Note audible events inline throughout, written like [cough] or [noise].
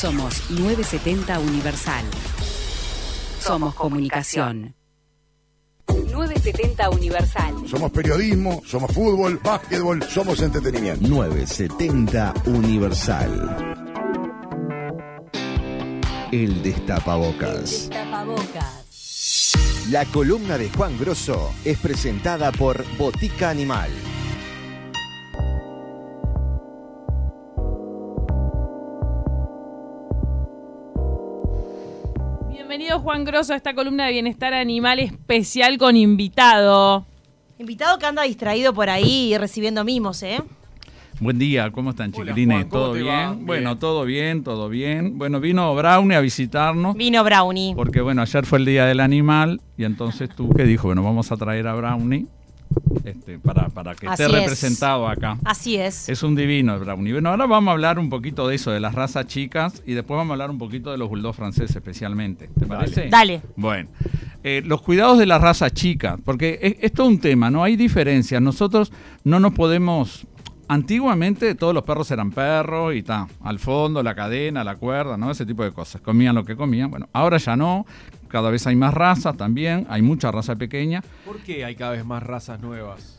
Somos 970 Universal. Somos comunicación. 970 Universal. Somos periodismo, somos fútbol, básquetbol, somos entretenimiento. 970 Universal. El destapabocas. El destapabocas. La columna de Juan Grosso es presentada por Botica Animal Bienvenido Juan Grosso a esta columna de Bienestar Animal especial con invitado. Invitado que anda distraído por ahí recibiendo mimos, ¿eh? Buen día, ¿cómo están ¿Todo bien? Bueno, todo bien, todo bien. Bueno, vino Brownie a visitarnos. Vino Brownie. Porque bueno, ayer fue el Día del Animal y entonces tú que dijo, bueno, vamos a traer a Brownie este, para, para que esté representado acá. Así es. Es un divino el Brownie. Bueno, ahora vamos a hablar un poquito de eso, de las razas chicas, y después vamos a hablar un poquito de los bulldogs franceses especialmente. ¿Te parece? Dale. Bueno, eh, los cuidados de la raza chica, porque esto es un tema, ¿no? Hay diferencias. Nosotros no nos podemos Antiguamente todos los perros eran perros y tal, al fondo, la cadena, la cuerda, ¿no? Ese tipo de cosas. Comían lo que comían. Bueno, ahora ya no. Cada vez hay más razas también, hay mucha raza pequeña. ¿Por qué hay cada vez más razas nuevas?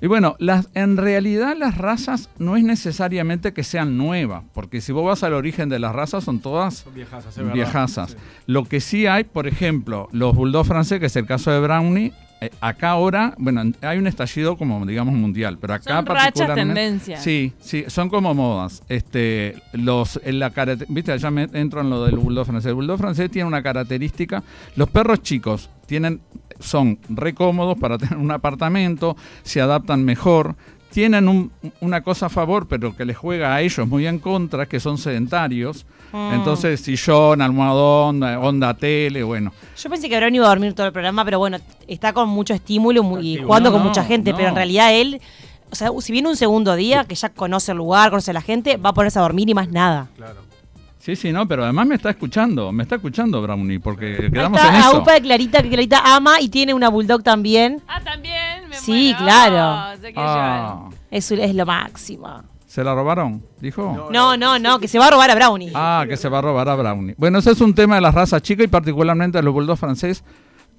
Y bueno, las, en realidad las razas no es necesariamente que sean nuevas, porque si vos vas al origen de las razas son todas viejas viejasas. Lo que sí hay, por ejemplo, los bulldogs franceses, que es el caso de Brownie, eh, acá ahora, bueno, hay un estallido como, digamos, mundial, pero acá son particularmente... tendencias. Sí, sí, son como modas. Este, los, en la viste, ya me entro en lo del bulldog francés. El bulldog francés tiene una característica, los perros chicos tienen son recómodos para tener un apartamento, se adaptan mejor, tienen una cosa a favor, pero que les juega a ellos muy en contra, que son sedentarios. Mm. Entonces, sillón, almohadón, onda tele, bueno. Yo pensé que Brownie iba a dormir todo el programa, pero bueno, está con mucho estímulo y jugando con mucha gente, pero en realidad él, o sea, si viene un segundo día, que ya conoce el lugar, conoce a la gente, va a ponerse a dormir y más nada. Claro. Sí, sí, no, pero además me está escuchando, me está escuchando Brownie, porque quedamos en eso. Upa de Clarita, que Clarita ama y tiene una bulldog también. Ah, también. Sí, claro. Ah. Eso Es, lo máximo. ¿Se la robaron? ¿Dijo? No, no, no, que se va a robar a Brownie. Ah, que se va a robar a Brownie. Bueno, ese es un tema de las razas chicas y particularmente de los bulldogs francés.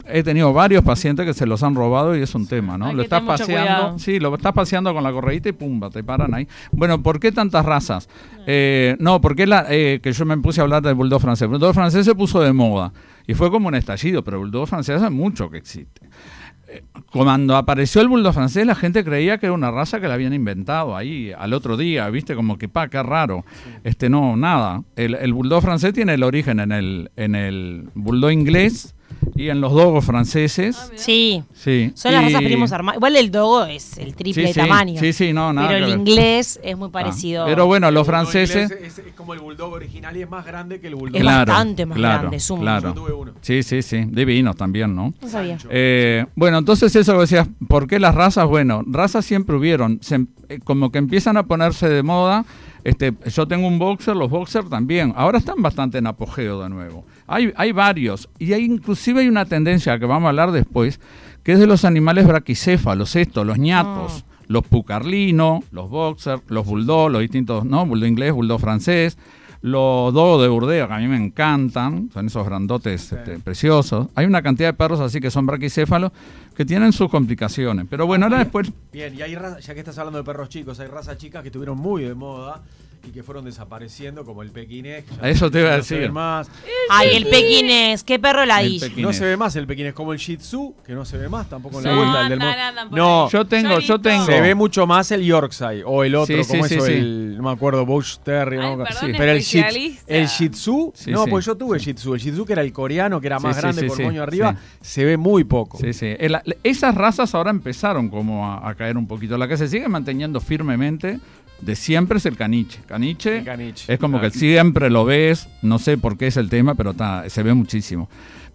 He tenido varios pacientes que se los han robado y es un tema, ¿no? lo estás paseando, sí, lo estás paseando con la correita y pumba, te paran ahí. Bueno, ¿por qué tantas razas? Eh, no, porque la, eh, que yo me puse a hablar del bulldog francés. El bulldog francés se puso de moda y fue como un estallido, pero el bulldog francés hace mucho que existe cuando apareció el bulldog francés, la gente creía que era una raza que la habían inventado ahí al otro día, ¿viste? Como que, pa, qué raro. Este, no, nada. El, el, bulldog francés tiene el origen en el, en el bulldog inglés en los dogos franceses. Ah, sí. sí. Son las razas primos armados. Igual el dogo es el triple de tamaño. Sí, sí, no, nada. Pero el inglés es muy ah. parecido. pero bueno, los franceses. Es, como el bulldog original y es más grande que el bulldog. Es bastante más grande, sumo. Claro. Sí, sí, sí. Divinos también, ¿no? No sabía. Eh, bueno, entonces eso que decías. ¿Por qué las razas? Bueno, razas siempre hubieron. Em, eh, como que empiezan a ponerse de moda. Este, yo tengo un boxer, los boxers también. Ahora están bastante en apogeo de nuevo. Hay, hay varios. Y hay inclusive hay una tendencia que vamos a hablar después, que es de los animales braquicéfalos, estos, los ñatos, ah. los pucarlino los boxer, los bulldog, los distintos, ¿no? Bulldog inglés, bulldog francés, los dodo de Burdeos, que a mí me encantan, son esos grandotes este, preciosos. Hay una cantidad de perros así que son braquicéfalos que tienen sus complicaciones. Pero bueno, ahora después. Bien, y hay ya que estás hablando de perros chicos, hay razas chicas que estuvieron muy de moda y que fueron desapareciendo, como el pequinés. A eso te voy a decir. Ay, el eh, pequinés, qué perro la No se ve más el pequinés, como el shih tzu, que no se ve más tampoco en la vuelta. del ah, no, no, yo tengo, yo tengo. Se ve mucho más el Yorkshire o el otro, como el, no me acuerdo, Bush Terry. Ay, no, perdón, pero el shih, el shih tzu, no, pues yo tuve shih tzu. El shih tzu que era el coreano, que era más grande por moño arriba, se ve muy poco. esas razas ahora empezaron como a, a caer un poquito. La que se sigue manteniendo firmemente de siempre es el caniche. Caniche, es como que siempre lo ves, no sé por qué es el tema, pero se ve muchísimo.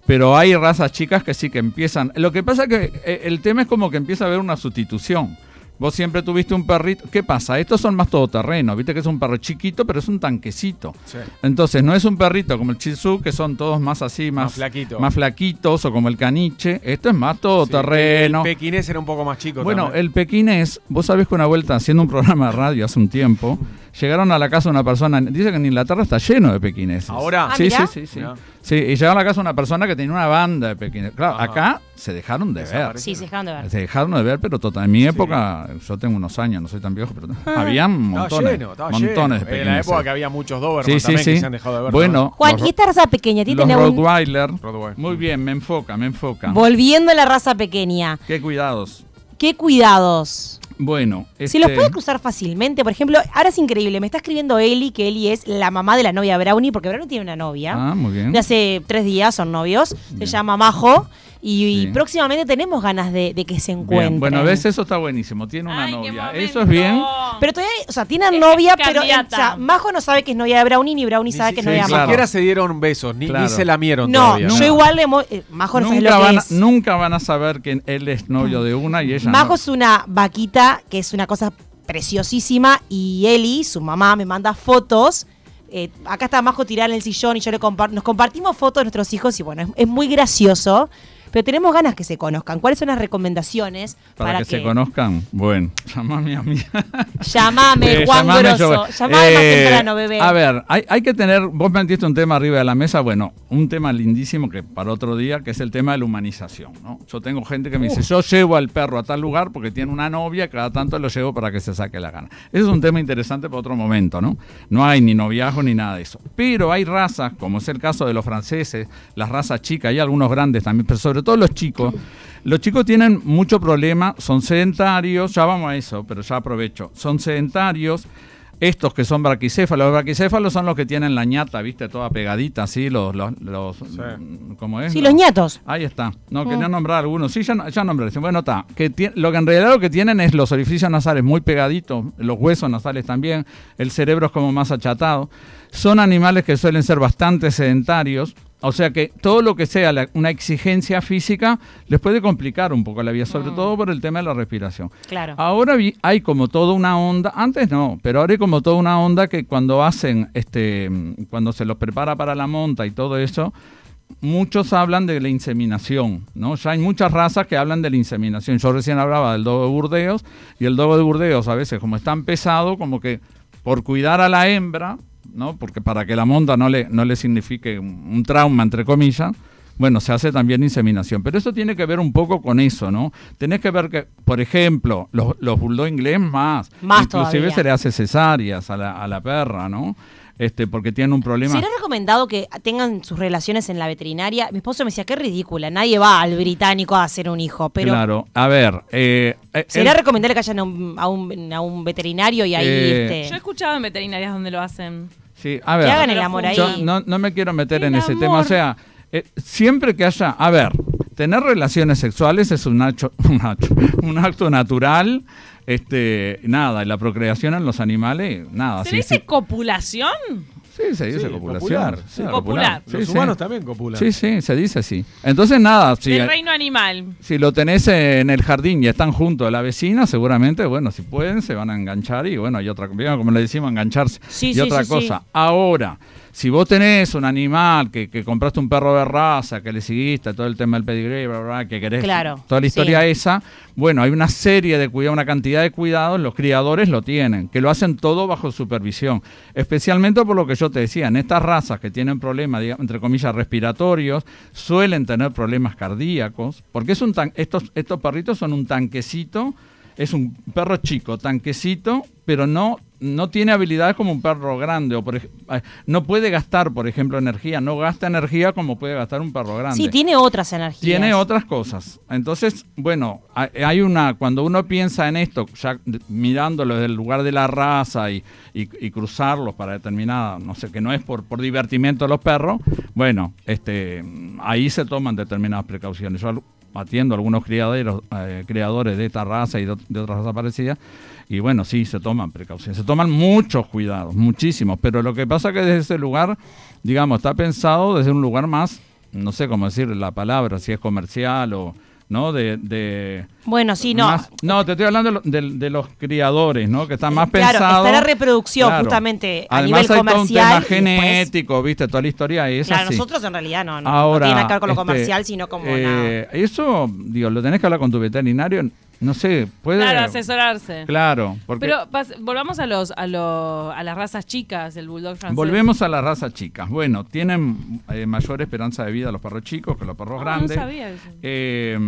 Pero hay razas chicas que sí que empiezan. Lo que pasa es que eh, el tema es como que empieza a haber una sustitución. Vos siempre tuviste un perrito. ¿Qué pasa? Estos son más todoterreno. Viste que es un perro chiquito, pero es un tanquecito. Sí. Entonces, no es un perrito como el chizu que son todos más así, más, más, más flaquitos, o como el caniche. Esto es más todoterreno. Sí, el pequinés era un poco más chico. Bueno, el pequinés, vos sabés que una vuelta haciendo un programa de radio hace un tiempo, llegaron a la casa una persona. Dice que en Inglaterra está lleno de pequineses. Ahora, ah, sí, sí, sí, sí. Sí, y llegaron a la casa una persona que tenía una banda de pequeños. Claro, acá se dejaron de ver. Sí, se dejaron de ver. Se dejaron de ver, pero total. En mi época, yo tengo unos años, no soy tan viejo, pero ah, había montones. montones de pequeños. En la época que había muchos Doberman también que se han dejado de ver. Bueno. Juan, ¿y esta raza pequeña? ¿Tiene los Rottweiler. Muy bien, me enfoca, me enfoca. Volviendo a la raza pequeña. Qué cuidados. ¿Qué cuidados? Bueno, Si los este- puede cruzar fácilmente, por ejemplo, ahora es increíble, me está escribiendo Eli que Eli es la mamá de la novia Brownie, porque Brownie tiene una novia. Ah, bien. De hace tres días son novios, se llama Majo. Y, próximamente tenemos ganas de, que se encuentren. bueno Bueno, ves, eso está buenísimo. Tiene una novia. Eso es bien. Pero todavía, o sea, tiene novia, pero eh, o sea, Majo no sabe que es novia de Brownie, ni Brownie sabe que es novia de Majo. Ni siquiera se dieron besos, ni, ni se lamieron. No, yo igual le. Eh, Majo no nunca sabe lo van, Nunca van a saber que él es novio de una y ella Majo es una vaquita, que es una cosa preciosísima, y Eli, su mamá, me manda fotos. Eh, acá está Majo tirada en el sillón y yo le compa nos compartimos fotos de nuestros hijos y bueno, es muy gracioso pero tenemos ganas que se conozcan. ¿Cuáles son las recomendaciones para, que, se conozcan? Bueno, [laughs] llamame a mí. Llamame, [laughs] eh, Juan Grosso. Llamame más eh, temprano, bebé. A ver, hay, que tener, vos me metiste un tema arriba de la mesa, bueno, un tema lindísimo que para otro día, que es el tema de la humanización. ¿no? Yo tengo gente que me dice, yo llevo al perro a tal lugar porque tiene una novia, cada tanto lo llevo para que se saque la gana. Ese es un tema interesante para otro momento, ¿no? No hay ni noviazgo ni nada de eso. Pero hay razas, como es el caso de los franceses, las razas chicas, y algunos grandes también, pero sobre todo todos los chicos. Los chicos tienen mucho problema, son sedentarios, ya vamos a eso, pero ya aprovecho. Son sedentarios, estos que son braquicéfalos. Los braquicéfalos son los que tienen la ñata, viste, toda pegadita, así, los, los, mm, ¿cómo es? Sí, los, ñatos. Ahí está. No, quería oh. nombrar algunos. Sí, ya, ya nombré. Bueno, está. Que lo que en realidad lo que tienen es los orificios nasales muy pegaditos, los huesos nasales también, el cerebro es como más achatado. Son animales que suelen ser bastante sedentarios o sea que todo lo que sea una exigencia física les puede complicar un poco la vida, sobre mm. todo por el tema de la respiración. Claro. Ahora hay como toda una onda, antes no, pero ahora hay como toda una onda que cuando hacen, este, cuando se los prepara para la monta y todo eso, muchos hablan de la inseminación, ¿no? Ya hay muchas razas que hablan de la inseminación. Yo recién hablaba del dogo de Burdeos y el dogo de Burdeos a veces como es tan pesado, como que por cuidar a la hembra, ¿no? Porque para que la monda no le, no le signifique un trauma, entre comillas, bueno, se hace también inseminación. Pero eso tiene que ver un poco con eso, ¿no? Tenés que ver que, por ejemplo, los, los bulldog inglés más. Más Inclusive se le hace cesáreas a la, a la perra, ¿no? este, porque tienen un problema. ¿Será recomendado que tengan sus relaciones en la veterinaria? Mi esposo me decía, qué ridícula, nadie va al británico a hacer un hijo, pero... Claro, a ver... Eh, eh ¿Será recomendable que vayan a un, veterinario y ahí... Eh, este? Yo he escuchado en veterinarias donde lo hacen. Sí, a ver... Que hagan el amor ahí. no, me quiero meter en ese tema, o sea, eh, siempre que haya... A ver, tener relaciones sexuales es un, [laughs] un, un acto natural este, nada, la procreación en los animales, nada. ¿Se dice copulación? Sí, se dice copulación. Sí, Los humanos también copulan. Sí, sí, se dice así. Entonces, nada. el reino animal. Si lo tenés en el jardín y están junto a la vecina, seguramente, bueno, si pueden, se van a enganchar y bueno, hay otra, como le decimos, engancharse. y otra cosa. Ahora si vos tenés un animal que, compraste un perro de raza, que le seguiste todo el tema del pedigree, que querés toda la historia esa, bueno, hay una serie de cuidados, una cantidad de cuidados, los criadores lo tienen, que lo hacen todo bajo supervisión, especialmente por lo que yo te decía, en estas razas que tienen problemas, entre comillas, respiratorios, suelen tener problemas cardíacos, porque es un estos, estos perritos son un tanquecito, es un perro chico, tanquecito, pero no no tiene habilidades como un perro grande o por, no puede gastar, por ejemplo, energía, no gasta energía como puede gastar un perro grande. Sí, tiene otras energías. Tiene otras cosas. Entonces, bueno, hay una cuando uno piensa en esto, ya mirándolo desde el lugar de la raza y, y, cruzarlos para determinada, no sé, que no es por, por divertimento de los perros, bueno, este ahí se toman determinadas precauciones. Yo atiendo a algunos criaderos, eh, criadores de esta raza y de otras razas parecidas y bueno, sí, se toman precauciones, se toman muchos cuidados, muchísimos, pero lo que pasa que desde ese lugar, digamos, está pensado desde un lugar más, no sé cómo decir la palabra, si es comercial o, ¿no? De, bueno, sí, no. no, te estoy hablando de, los criadores, ¿no? Que están más claro, pensados. Está la reproducción, justamente, a nivel comercial. genético, viste, toda la historia es Claro, nosotros en realidad no, no, Ahora, no tiene que ver con lo este, comercial, sino como eh, Eso, digo, lo tenés que hablar con tu veterinario no sé, puede. asesorarse. Claro. Pero volvamos a los, a los a las razas chicas, el bulldog francés. Volvemos a las razas chicas. Bueno, tienen eh, mayor esperanza de vida los perros chicos que los perros ah, grandes. Eh,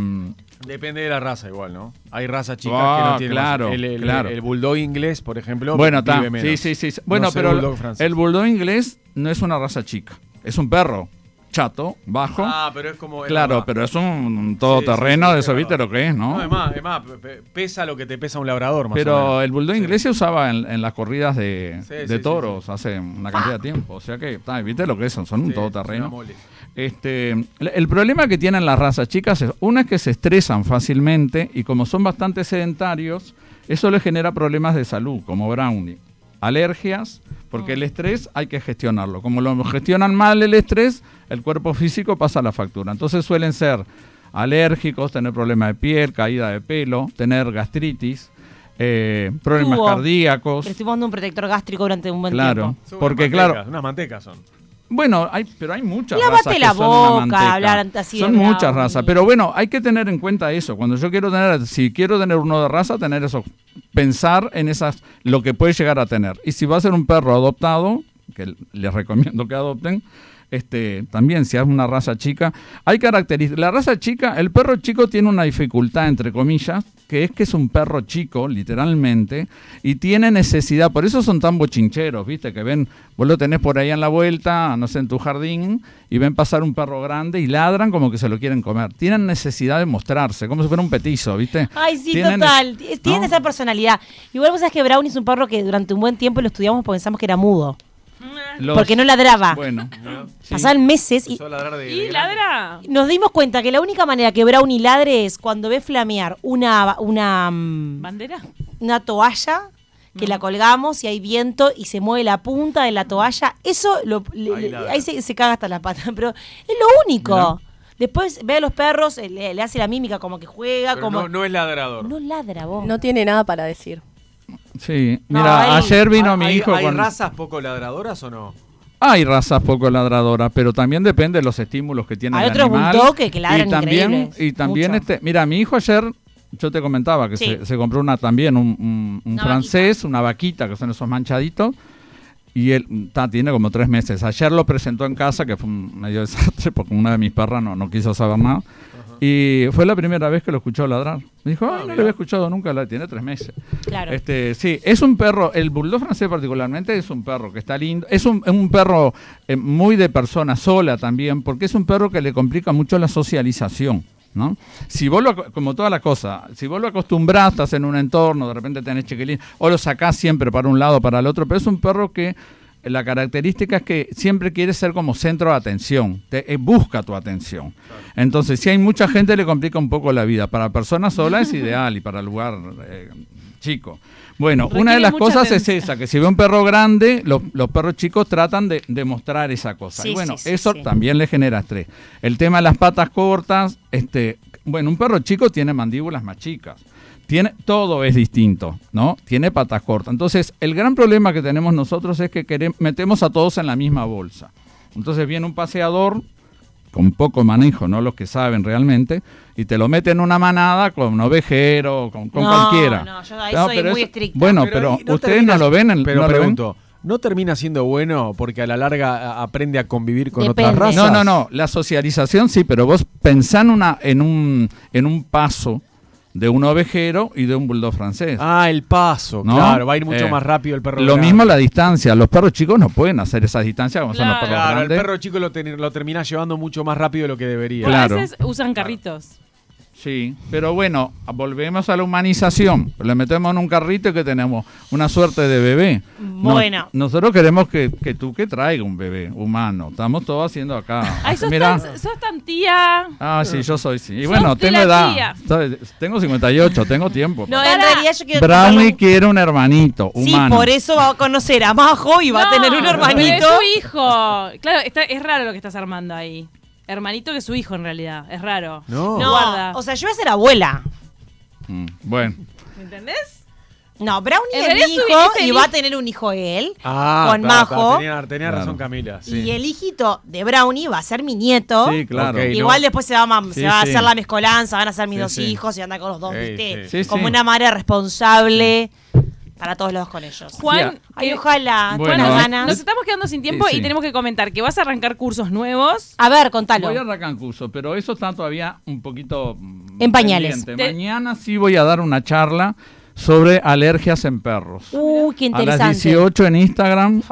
Depende de la raza igual, ¿no? Hay razas chicas ah, que no tienen claro, el, claro. el, bulldog inglés, por ejemplo, bueno, vive menos. Sí, sí, sí. Bueno, pero el bulldog inglés no es una raza chica, es un perro chato, bajo. Ah, pero es como. claro, pero es un todoterreno de eso, viste lo que es, ¿no? No, es más, más, pesa lo que te pesa un labrador, más Pero o menos. el bulldog inglés se usaba en, las corridas de, toros hace una cantidad de tiempo. O sea que, viste lo que es, son un todoterreno. Este, el problema que tienen las razas chicas es, una es que se estresan fácilmente y como son bastante sedentarios, eso les genera problemas de salud, como Brownie, alergias porque mm. el estrés hay que gestionarlo. Como lo gestionan mal el estrés, el cuerpo físico pasa la factura. Entonces suelen ser alérgicos, tener problemas de piel, caída de pelo, tener gastritis. Eh, problemas cardíacos. estoy un protector gástrico durante un buen tiempo. Claro, porque claro. Unas mantecas son. Bueno, hay, pero hay muchas Lávate razas. la boca, hablar así. Son muchas razas. Pero bueno, hay que tener en cuenta eso. Cuando yo quiero tener, si quiero tener uno de raza, tener eso. Pensar en esas, lo que puede llegar a tener. Y si va a ser un perro adoptado, que les recomiendo que adopten, este, también si es una raza chica. Hay características. La raza chica, el perro chico tiene una dificultad, entre comillas, que es que es un perro chico, literalmente, y tiene necesidad. Por eso son tan bochincheros, ¿viste? Que ven, vos lo tenés por ahí en la vuelta, no sé, en tu jardín, y ven pasar un perro grande y ladran como que se lo quieren comer. Tienen necesidad de mostrarse, como si fuera un petizo, ¿viste? Ay, sí, total. Tienen esa personalidad. Igual vos sabés que Brownie es un perro que durante un buen tiempo lo estudiamos porque pensamos que era mudo. Porque no ladraba. Bueno. [laughs] Pasaban meses y... Nos dimos cuenta que la única manera que Brownie ladre es cuando ve flamear una... una mm, ¿Bandera? Una toalla que la colgamos y hay viento y se mueve la punta de la toalla. Eso lo, ahí se, caga hasta la pata, [laughs] pero es lo único. Después ve a los perros, eh, le, hace la mímica como que juega. como... No, es ladrador. No ladra No tiene nada para decir. Sí, mira, ayer vino mi hijo. ¿Hay, razas poco ladradoras o no? Hay razas poco ladradoras, pero también depende de los estímulos que tiene hay el animal. Hay otros toques, que ladran y también, Y también este, mira, mi hijo ayer, yo te comentaba que se, compró una también, un, francés, una vaquita, que son esos manchaditos. Y él tiene como tres meses. Ayer lo presentó en casa, que fue un medio desastre, [laughs] porque una de mis perras no, no quiso saber nada. Y fue la primera vez que lo escuchó ladrar. Me dijo, ah, ah, no lo había escuchado nunca, la tiene tres meses. Claro. Este, sí, es un perro, el bulldog francés particularmente es un perro que está lindo, es un, perro eh, muy de persona sola también, porque es un perro que le complica mucho la socialización. ¿No? Si vos lo, como toda la cosa, si vos lo acostumbras estás en un entorno, de repente tenés chiquilín, o lo sacás siempre para un lado, para el otro, pero es un perro que la característica es que siempre quiere ser como centro de atención, te, eh, busca tu atención. Entonces, si hay mucha gente, le complica un poco la vida. Para personas solas es [laughs] ideal y para lugar eh, chico. Bueno, una de las cosas es esa, que si ve un perro grande, los, perros chicos tratan de, mostrar esa cosa. y bueno, eso también le genera estrés. El tema de las patas cortas, este, bueno, un perro chico tiene mandíbulas más chicas tiene, todo es distinto, ¿no? Tiene patas cortas. Entonces, el gran problema que tenemos nosotros es que queremos, metemos a todos en la misma bolsa. Entonces viene un paseador con poco manejo, no los que saben realmente, y te lo mete en una manada con un ovejero, con, cualquiera. No, yo soy muy estricto. Bueno, pero, ustedes no lo ven. En, pero pregunto, ¿no termina siendo bueno porque a la larga aprende a convivir con otra otras razas? No, no, no. La socialización sí, pero vos pensá en, un, en un paso de un ovejero y de un bulldog francés. Ah, el paso, claro, va a ir mucho eh, más rápido el perro. Lo mismo la distancia, los perros chicos no pueden hacer esa distancia como son los perros claro, el perro chico lo, termina llevando mucho más rápido de lo que debería. Claro. A veces usan carritos. Sí, pero bueno, volvemos a la humanización. Le metemos en un carrito que tenemos una suerte de bebé. Bueno. nosotros queremos que, que tú que traiga un bebé humano. Estamos todos haciendo acá. Ay, sos, Tan, tía. Ah, sí, yo soy, sí. Y bueno, tengo edad. Tengo 58, tengo tiempo. No, en realidad yo quiero... quiere un hermanito humano. Sí, por eso va a conocer a Majo y va a tener un hermanito. es hijo. Claro, es raro lo que estás armando ahí hermanito que su hijo en realidad. Es raro. No. no O sea, yo voy a ser abuela. Mm, bueno. ¿Me entendés? No, Brownie es mi hijo y va a tener un hijo él, ah, con Majo. tenía, razón Camila. Y el hijito de Brownie va a ser mi nieto. Sí, claro. Igual después se va, a, se va a hacer la mezcolanza, van a ser mis dos hijos y anda con los dos, ¿viste? Como una madre responsable para todos los con ellos. Juan, ay, ojalá, ganas. Nos estamos quedando sin tiempo y tenemos que comentar que vas a arrancar cursos nuevos. A ver, contalo. Voy a arrancar cursos, pero eso está todavía un poquito mm, en pañales. Mañana sí voy a dar una charla sobre alergias en perros. Uy, uh, qué interesante. A las 18 en Instagram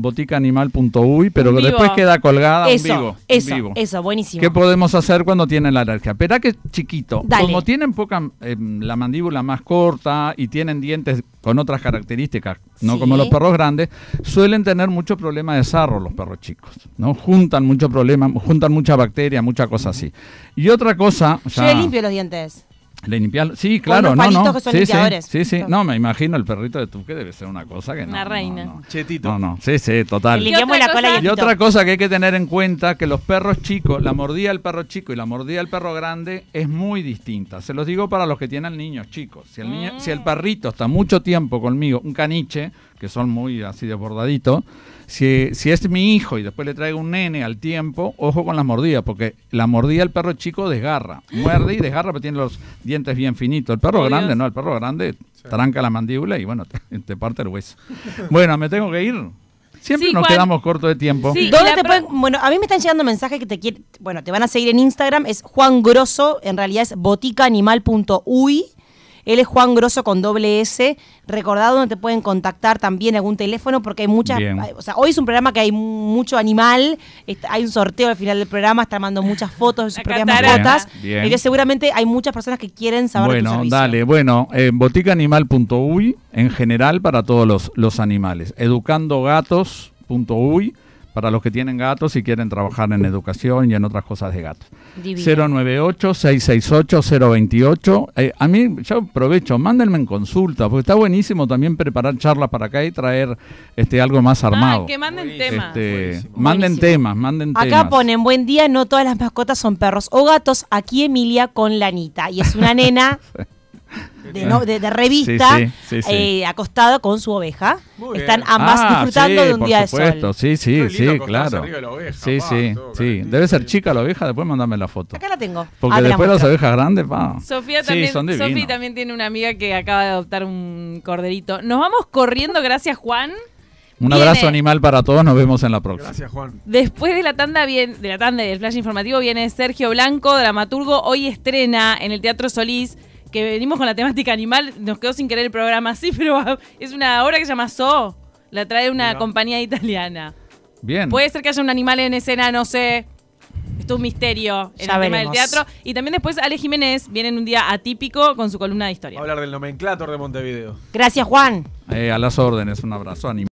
boticaanimal.uy, pero después queda colgada eso, vivo. Eso, buenísimo. ¿Qué podemos hacer cuando tienen la alergia? Espera que chiquito. Como tienen poca, eh, la mandíbula más corta y tienen dientes con otras características, no como los perros grandes, suelen tener mucho problema de sarro los perros chicos, ¿no? Juntan mucho problema, juntan mucha bacteria, mucha cosa así. Y otra cosa... Ya, Yo limpio los dientes. Le limpiarlo. Sí, claro, no, no. Que son sí, limpiadores. sí, sí, No, me imagino el perrito de que debe ser una cosa que no. Una reina. Chetito. No, no. Sí, sí, total. Y, la cola otra cosa que hay que tener en cuenta que los perros chicos, la mordida del perro chico y la mordida del perro grande es muy distinta. Se los digo para los que tienen niños chicos. Si el niño, si el mm. perrito está mucho tiempo conmigo, un caniche, que son muy así desbordaditos, si, si es mi hijo y después le traigo un nene al tiempo, ojo con las mordidas, porque la mordida el perro chico desgarra, muerde y desgarra, pero tiene los dientes bien finitos. El perro grande, no, el perro grande tranca la mandíbula y bueno, te, parte el hueso. bueno, me tengo que ir. Siempre nos quedamos corto de tiempo. ¿Dónde te pueden, bueno, a mí me están llegando mensajes que te quieren, bueno, te van a seguir en Instagram, es Juan Grosso, en realidad es boticaanimal.ui. Él es Juan Grosso con doble S. Recordado donde te pueden contactar también algún teléfono porque hay muchas... O sea, hoy es un programa que hay mucho animal. Hay un sorteo al final del programa, está mandando muchas fotos de sus propias mascotas. Y seguramente hay muchas personas que quieren saber bueno, tu dale. Bueno, eh, boticaanimal.uy en general para todos los, los animales. Educandogatos.uy para los que tienen gatos y quieren trabajar en educación y en otras cosas de gatos. 098-668-028. Eh, a mí, yo aprovecho, mándenme en consulta, porque está buenísimo también preparar charlas para acá y traer este algo más ah, armado. que manden temas. Este, manden temas, manden acá temas. Acá ponen, buen día, no todas las mascotas son perros o gatos. Aquí Emilia con Lanita. Y es una nena. [laughs] de, revista, eh, acostado con su oveja. Están ambas ah, disfrutando de un día de sol. Sí, sí, sí, claro. sí, sí, sí. Debe ser chica la oveja, después mandame la foto. Acá la tengo. Porque después las ovejas grandes, pa. Sofía también, tiene una amiga que acaba de adoptar un corderito. Nos vamos corriendo, gracias Juan. Un abrazo animal para todos, nos vemos en la próxima. Gracias, Juan. Después de la tanda bien, de la tanda del flash informativo viene Sergio Blanco, dramaturgo, hoy estrena en el Teatro Solís que venimos con la temática animal, nos quedó sin querer el programa así, [laughs] pero es una obra que se llama So. La trae una compañía italiana. Bien. Puede ser que haya un animal en escena, no sé. Esto es un misterio en el tema del teatro. Y también después Ale Jiménez viene en un día atípico con su columna de historia. A hablar del nomenclator de Montevideo. Gracias, Juan. Eh, a las órdenes, un abrazo. Animal.